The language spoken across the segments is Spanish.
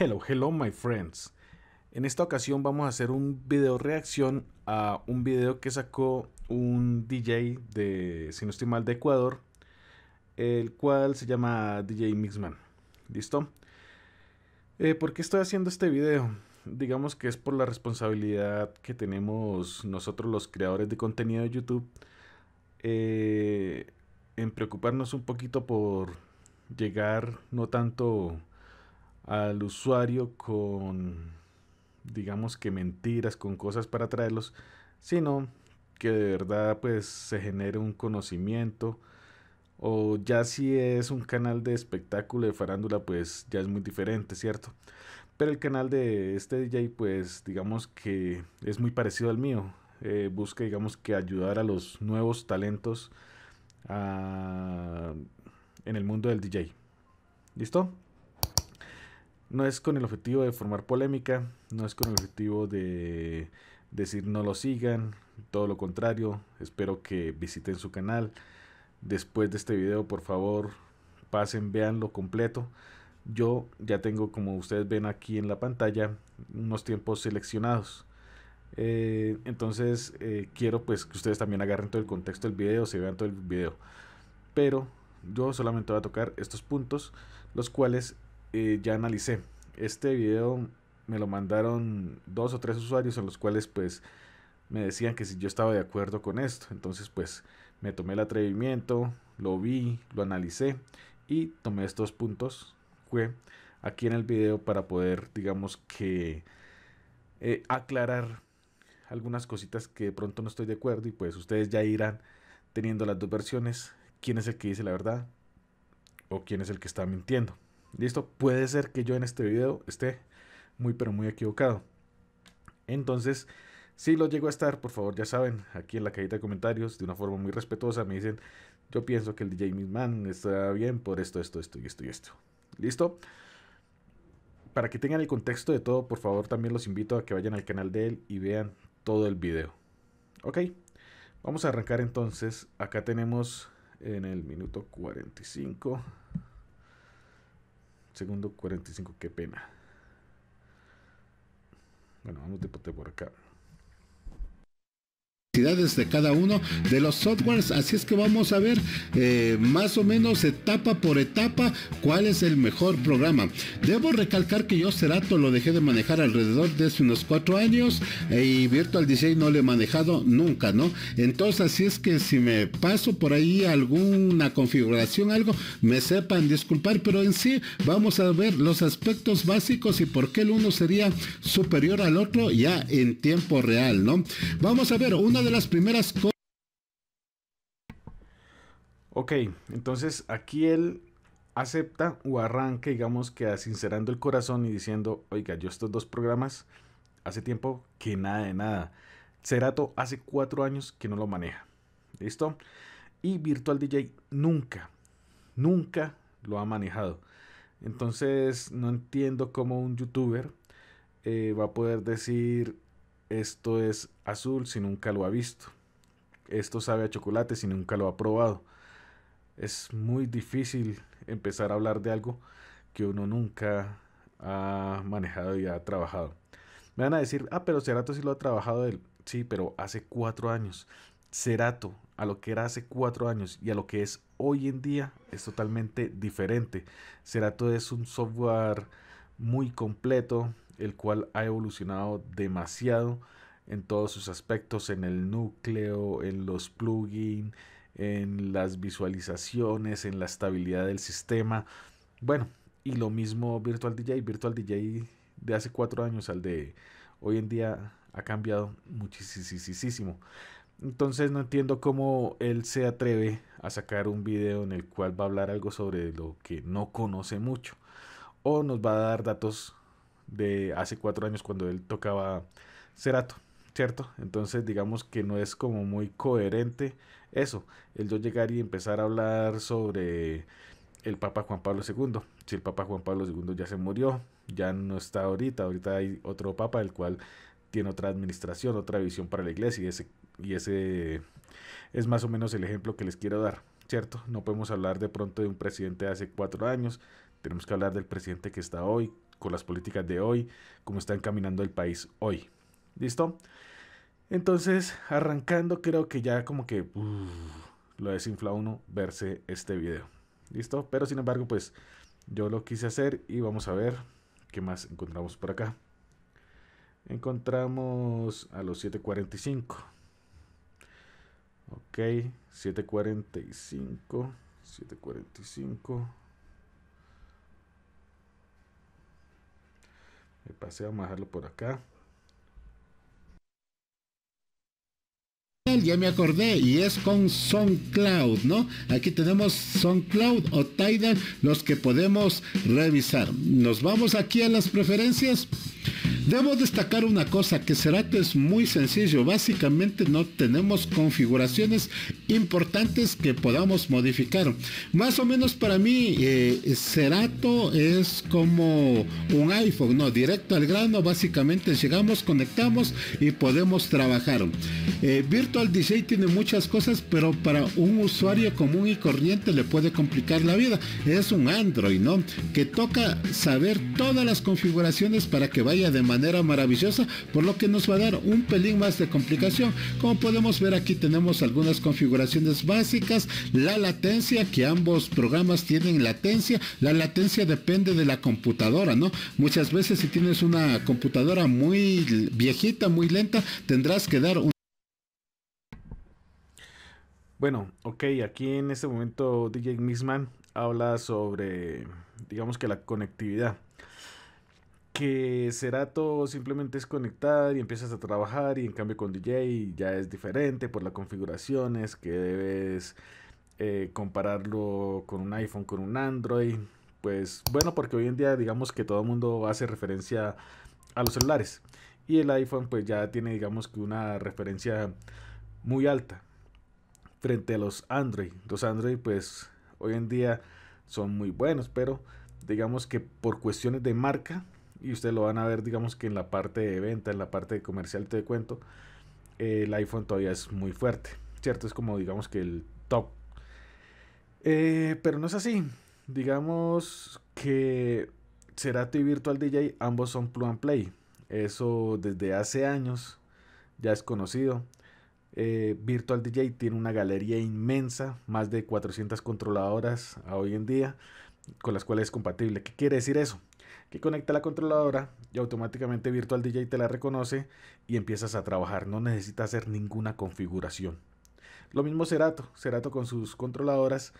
Hello, hello my friends. En esta ocasión vamos a hacer un video reacción a un video que sacó un DJ de, si no estoy mal, de Ecuador, el cual se llama DJ Mixman. ¿Listo? Eh, ¿Por qué estoy haciendo este video? Digamos que es por la responsabilidad que tenemos nosotros los creadores de contenido de YouTube eh, en preocuparnos un poquito por llegar no tanto al usuario con, digamos que mentiras, con cosas para atraerlos, sino que de verdad pues se genere un conocimiento o ya si es un canal de espectáculo de farándula pues ya es muy diferente, ¿cierto? Pero el canal de este DJ pues digamos que es muy parecido al mío, eh, busca digamos que ayudar a los nuevos talentos ah, en el mundo del DJ. ¿Listo? No es con el objetivo de formar polémica, no es con el objetivo de decir no lo sigan, todo lo contrario, espero que visiten su canal. Después de este video, por favor, pasen, vean lo completo. Yo ya tengo, como ustedes ven aquí en la pantalla, unos tiempos seleccionados. Eh, entonces eh, quiero pues que ustedes también agarren todo el contexto del video, se vean todo el video. Pero yo solamente voy a tocar estos puntos, los cuales ya analicé. Este video me lo mandaron dos o tres usuarios en los cuales pues me decían que si yo estaba de acuerdo con esto. Entonces pues me tomé el atrevimiento, lo vi, lo analicé y tomé estos puntos fue aquí en el video para poder digamos que eh, aclarar algunas cositas que de pronto no estoy de acuerdo y pues ustedes ya irán teniendo las dos versiones, quién es el que dice la verdad o quién es el que está mintiendo. ¿Listo? Puede ser que yo en este video esté muy pero muy equivocado. Entonces, si lo llego a estar, por favor, ya saben, aquí en la cajita de comentarios, de una forma muy respetuosa, me dicen, yo pienso que el DJ Misman está bien por esto, esto, esto y esto y esto. ¿Listo? Para que tengan el contexto de todo, por favor, también los invito a que vayan al canal de él y vean todo el video. Ok, vamos a arrancar entonces. Acá tenemos en el minuto 45. Segundo 45, qué pena. Bueno, vamos de por acá de cada uno de los softwares. Así es que vamos a ver eh, más o menos etapa por etapa cuál es el mejor programa. Debo recalcar que yo Cerato lo dejé de manejar alrededor de hace unos cuatro años eh, y Virtual Design no le he manejado nunca, ¿no? Entonces así es que si me paso por ahí alguna configuración, algo, me sepan disculpar, pero en sí vamos a ver los aspectos básicos y por qué el uno sería superior al otro ya en tiempo real, ¿no? Vamos a ver, una de las primeras Ok, entonces aquí él acepta o arranca, digamos que sincerando el corazón y diciendo, oiga, yo estos dos programas hace tiempo que nada de nada. Cerato hace cuatro años que no lo maneja. ¿Listo? Y Virtual DJ nunca, nunca lo ha manejado. Entonces no entiendo cómo un youtuber eh, va a poder decir, esto es azul si nunca lo ha visto. Esto sabe a chocolate si nunca lo ha probado. Es muy difícil empezar a hablar de algo que uno nunca ha manejado y ha trabajado. Me van a decir, ah, pero Cerato sí lo ha trabajado él. Sí, pero hace cuatro años. Cerato, a lo que era hace cuatro años y a lo que es hoy en día, es totalmente diferente. Cerato es un software muy completo, el cual ha evolucionado demasiado en todos sus aspectos, en el núcleo, en los plugins, en las visualizaciones, en la estabilidad del sistema. Bueno, y lo mismo Virtual DJ, Virtual DJ de hace cuatro años al de hoy en día ha cambiado muchísimo. Entonces no entiendo cómo él se atreve a sacar un video en el cual va a hablar algo sobre lo que no conoce mucho o nos va a dar datos de hace cuatro años cuando él tocaba Cerato, ¿cierto? Entonces digamos que no es como muy coherente eso, el yo llegar y empezar a hablar sobre el Papa Juan Pablo II. Si el Papa Juan Pablo II ya se murió, ya no está ahorita, ahorita hay otro Papa el cual tiene otra administración, otra visión para la iglesia y ese, y ese es más o menos el ejemplo que les quiero dar, ¿cierto? No podemos hablar de pronto de un presidente de hace cuatro años, tenemos que hablar del presidente que está hoy, con las políticas de hoy, como está encaminando el país hoy. ¿Listo? Entonces, arrancando, creo que ya como que lo uh, lo desinfla uno verse este video. ¿Listo? Pero sin embargo, pues yo lo quise hacer y vamos a ver qué más encontramos por acá. Encontramos a los 745. Ok, 745, 745. el paseo, vamos a dejarlo por acá. ya me acordé, y es con SoundCloud, ¿no? Aquí tenemos SoundCloud o Tidal, los que podemos revisar. Nos vamos aquí a las preferencias Debo destacar una cosa, que Cerato es muy sencillo, básicamente no tenemos configuraciones importantes que podamos modificar. Más o menos para mí, eh, Cerato es como un iPhone, no, directo al grano, básicamente llegamos, conectamos y podemos trabajar. Eh, Virtual DJ tiene muchas cosas, pero para un usuario común y corriente le puede complicar la vida. Es un Android, ¿no? Que toca saber todas las configuraciones para que vaya de manera maravillosa, por lo que nos va a dar un pelín más de complicación. Como podemos ver aquí tenemos algunas configuraciones básicas, la latencia, que ambos programas tienen latencia, la latencia depende de la computadora, ¿no? Muchas veces si tienes una computadora muy viejita, muy lenta, tendrás que dar un... Bueno, ok, aquí en este momento DJ Mixman habla sobre, digamos que la conectividad que todo simplemente es conectar y empiezas a trabajar y en cambio con DJ ya es diferente por las configuraciones que debes eh, compararlo con un iPhone, con un Android. Pues bueno, porque hoy en día digamos que todo el mundo hace referencia a los celulares y el iPhone pues ya tiene digamos que una referencia muy alta frente a los Android. Los Android pues hoy en día son muy buenos, pero digamos que por cuestiones de marca y ustedes lo van a ver, digamos que en la parte de venta, en la parte de comercial te cuento, el iPhone todavía es muy fuerte, ¿cierto? Es como digamos que el top. Eh, pero no es así. Digamos que Serato y Virtual DJ ambos son plug and play. Eso desde hace años ya es conocido. Eh, Virtual DJ tiene una galería inmensa, más de 400 controladoras a hoy en día, con las cuales es compatible. ¿Qué quiere decir eso? que conecta la controladora y automáticamente Virtual DJ te la reconoce y empiezas a trabajar. No necesitas hacer ninguna configuración. Lo mismo Serato Serato con sus controladoras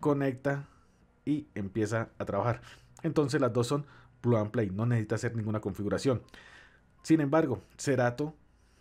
conecta y empieza a trabajar. Entonces las dos son plug and play. No necesita hacer ninguna configuración. Sin embargo, Serato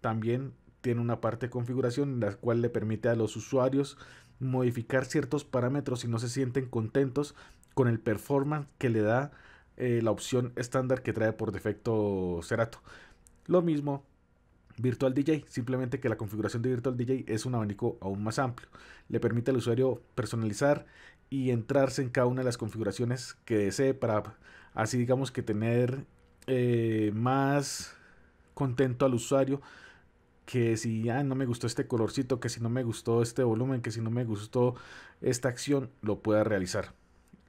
también tiene una parte de configuración en la cual le permite a los usuarios modificar ciertos parámetros si no se sienten contentos con el performance que le da eh, la opción estándar que trae por defecto Serato, Lo mismo Virtual DJ, simplemente que la configuración de Virtual DJ es un abanico aún más amplio. Le permite al usuario personalizar y entrarse en cada una de las configuraciones que desee para así digamos que tener eh, más contento al usuario que si ya ah, no me gustó este colorcito, que si no me gustó este volumen, que si no me gustó esta acción, lo pueda realizar.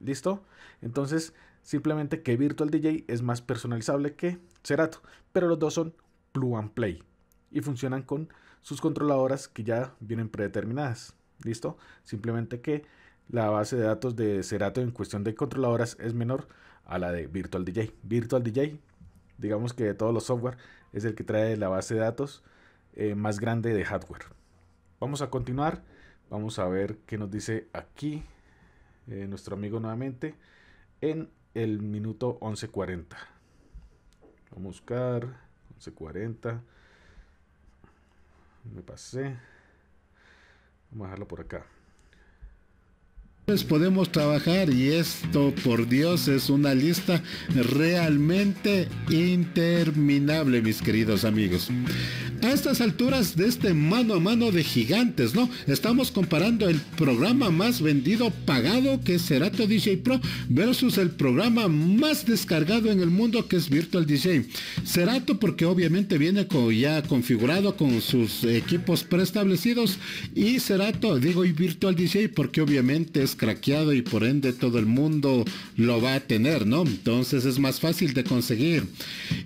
¿Listo? Entonces, Simplemente que Virtual DJ es más personalizable que Serato, pero los dos son plug and play y funcionan con sus controladoras que ya vienen predeterminadas. ¿Listo? Simplemente que la base de datos de Serato en cuestión de controladoras es menor a la de Virtual DJ. Virtual DJ, digamos que de todos los software, es el que trae la base de datos eh, más grande de hardware. Vamos a continuar. Vamos a ver qué nos dice aquí eh, nuestro amigo nuevamente en el minuto 11.40. Vamos a buscar 11.40. Me pasé. Vamos a dejarlo por acá. Pues podemos trabajar y esto por Dios es una lista realmente interminable mis queridos amigos a estas alturas de este mano a mano de gigantes, ¿no? Estamos comparando el programa más vendido pagado que es Serato DJ Pro versus el programa más descargado en el mundo que es Virtual DJ. Serato porque obviamente viene con, ya configurado con sus equipos preestablecidos y Serato, digo y Virtual DJ porque obviamente es craqueado y por ende todo el mundo lo va a tener, ¿no? Entonces es más fácil de conseguir.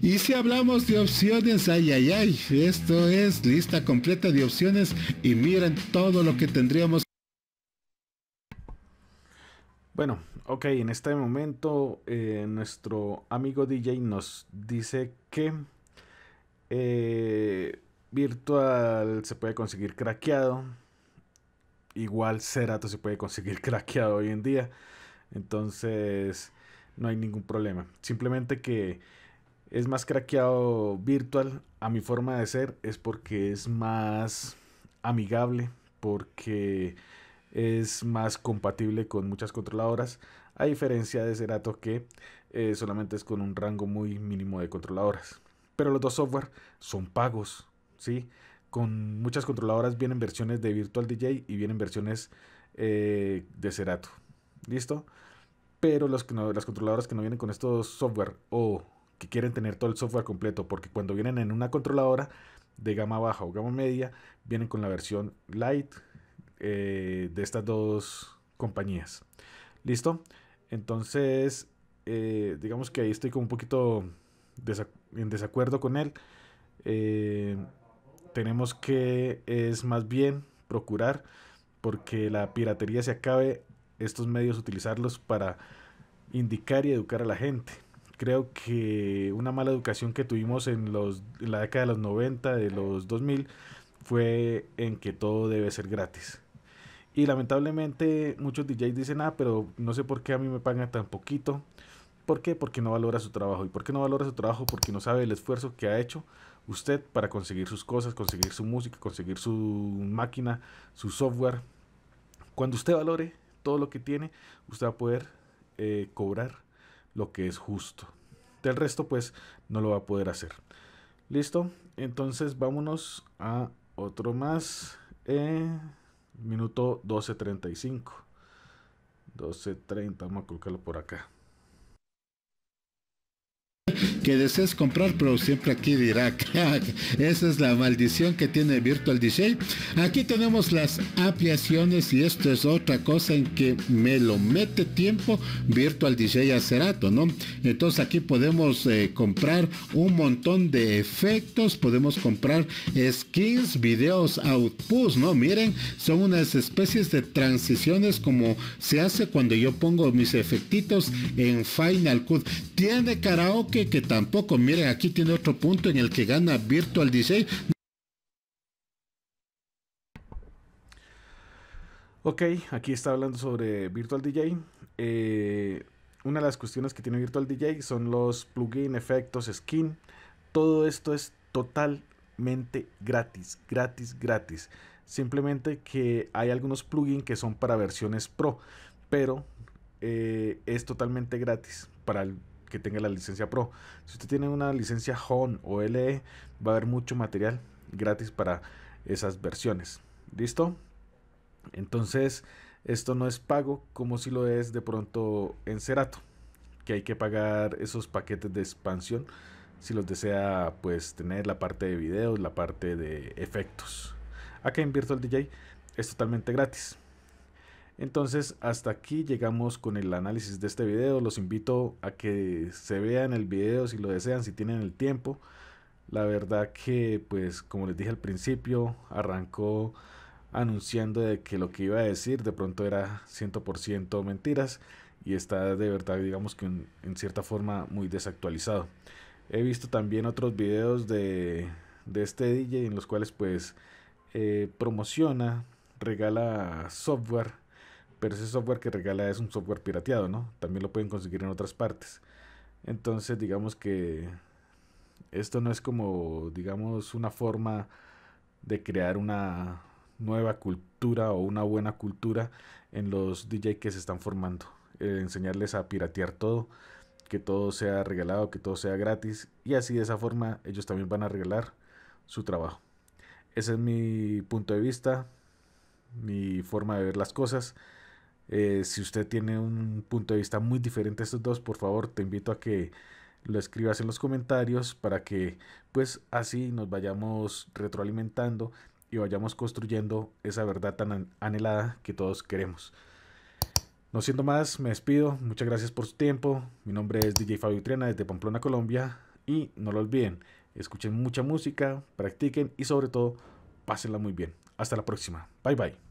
Y si hablamos de opciones, ay, ay, ay, esto es lista completa de opciones y miren todo lo que tendríamos. Bueno, ok, en este momento eh, nuestro amigo DJ nos dice que eh, virtual se puede conseguir craqueado igual Cerato se puede conseguir craqueado hoy en día. Entonces, no hay ningún problema. Simplemente que es más craqueado virtual a mi forma de ser es porque es más amigable, porque es más compatible con muchas controladoras, a diferencia de Cerato que eh, solamente es con un rango muy mínimo de controladoras. Pero los dos software son pagos, ¿sí? con muchas controladoras vienen versiones de Virtual DJ y vienen versiones eh, de Serato. ¿Listo? Pero los que no, las controladoras que no vienen con estos software o que quieren tener todo el software completo, porque cuando vienen en una controladora de gama baja o gama media, vienen con la versión light eh, de estas dos compañías. ¿Listo? Entonces, eh, digamos que ahí estoy como un poquito en desacuerdo con él. Eh, tenemos que es más bien procurar porque la piratería se acabe, estos medios utilizarlos para indicar y educar a la gente. Creo que una mala educación que tuvimos en, los, la década de los 90, de los 2000, fue en que todo debe ser gratis. Y lamentablemente muchos DJs dicen, ah, pero no sé por qué a mí me pagan tan poquito. ¿Por qué? Porque no valora su trabajo. ¿Y por qué no valora su trabajo? Porque no sabe el esfuerzo que ha hecho usted para conseguir sus cosas, conseguir su música, conseguir su máquina, su software. Cuando usted valore todo lo que tiene, usted va a poder eh, cobrar lo que es justo. Del resto, pues, no lo va a poder hacer. Listo, entonces vámonos a otro más. Eh, minuto 12.35. 12.30, vamos a colocarlo por acá que desees comprar, pero siempre aquí dirá, esa es la maldición que tiene Virtual DJ. Aquí tenemos las apiaciones y esto es otra cosa en que me lo mete tiempo Virtual DJ hace rato, ¿no? Entonces aquí podemos eh, comprar un montón de efectos, podemos comprar skins, videos, outputs, ¿no? Miren, son unas especies de transiciones como se hace cuando yo pongo mis efectitos en Final Cut. Tiene karaoke que tampoco. Miren, aquí tiene otro punto en el que gana Virtual DJ Ok, aquí está hablando sobre Virtual DJ. Eh, una de las cuestiones que tiene Virtual DJ son los plugin, efectos, skin. Todo esto es totalmente gratis, gratis, gratis. Simplemente que hay algunos plugins que son para versiones pro, pero eh, es totalmente gratis para el que tenga la licencia Pro. Si usted tiene una licencia HON o LE, va a haber mucho material gratis para esas versiones. ¿Listo? Entonces, esto no es pago como si lo es de pronto en serato que hay que pagar esos paquetes de expansión si los desea pues tener la parte de videos, la parte de efectos. Acá en Virtual DJ es totalmente gratis. Entonces, hasta aquí llegamos con el análisis de este video. Los invito a que se vean el video si lo desean, si tienen el tiempo. La verdad que, pues, como les dije al principio, arrancó anunciando de que lo que iba a decir de pronto era 100% mentiras y está de verdad, digamos que en, cierta forma muy desactualizado. He visto también otros videos de, este DJ en los cuales pues eh, promociona, regala software pero ese software que regala es un software pirateado, ¿no? También lo pueden conseguir en otras partes. Entonces, digamos que esto no es como, digamos, una forma de crear una nueva cultura o una buena cultura en los DJ que se están formando. Eh, enseñarles a piratear todo, que todo sea regalado, que todo sea gratis y así de esa forma ellos también van a regalar su trabajo. Ese es mi punto de vista, mi forma de ver las cosas. Eh, si usted tiene un punto de vista muy diferente a estos dos, por favor te invito a que lo escribas en los comentarios para que pues así nos vayamos retroalimentando y vayamos construyendo esa verdad tan anhelada que todos queremos. No siendo más, me despido. Muchas gracias por su tiempo. Mi nombre es DJ Fabio Triana desde Pamplona, Colombia. Y no lo olviden, escuchen mucha música, practiquen y sobre todo, pásenla muy bien. Hasta la próxima. Bye bye.